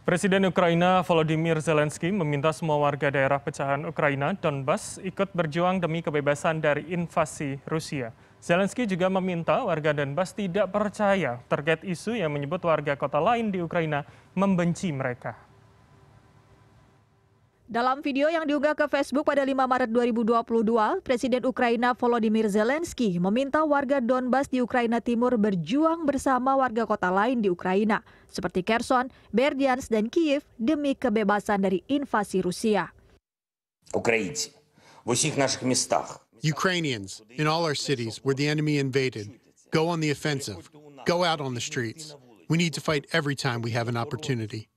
Presiden Ukraina Volodymyr Zelensky meminta semua warga daerah pecahan Ukraina Donbas ikut berjuang demi kebebasan dari invasi Rusia. Zelensky juga meminta warga Donbas tidak percaya terkait isu yang menyebut warga kota lain di Ukraina membenci mereka. Dalam video yang diunggah ke Facebook pada 5 Maret 2022, Presiden Ukraina Volodymyr Zelensky meminta warga Donbas di Ukraina Timur berjuang bersama warga kota lain di Ukraina, seperti Kherson, Berdians, dan Kiev demi kebebasan dari invasi Rusia. Ukrainians, in all our cities where the enemy invaded, go on the offensive, go out on the streets. We need to fight every time we have an opportunity.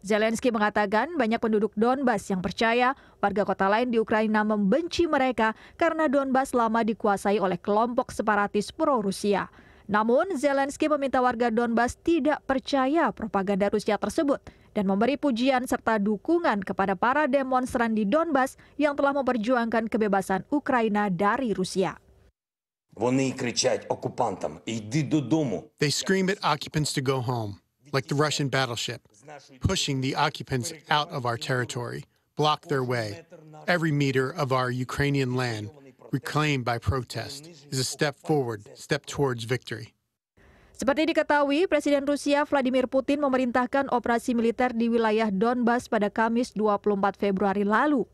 Zelensky mengatakan banyak penduduk Donbas yang percaya warga kota lain di Ukraina membenci mereka karena Donbas lama dikuasai oleh kelompok separatis pro-Rusia. Namun, Zelensky meminta warga Donbas tidak percaya propaganda Rusia tersebut dan memberi pujian serta dukungan kepada para demonstran di Donbas yang telah memperjuangkan kebebasan Ukraina dari Rusia. They scream at occupants to go home, like the Russian battleship pushing the occupants out of our territory, block their way. Every meter of our Ukrainian land reclaimed by protest is a step forward, step towards victory. Seperti diketahui, Presiden Rusia Vladimir Putin memerintahkan operasi militer di wilayah Donbas pada Kamis 24 Februari lalu.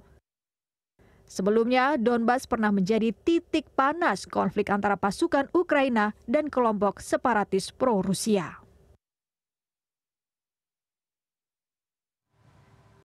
Sebelumnya, Donbas pernah menjadi titik panas konflik antara pasukan Ukraina dan kelompok separatis pro-Rusia.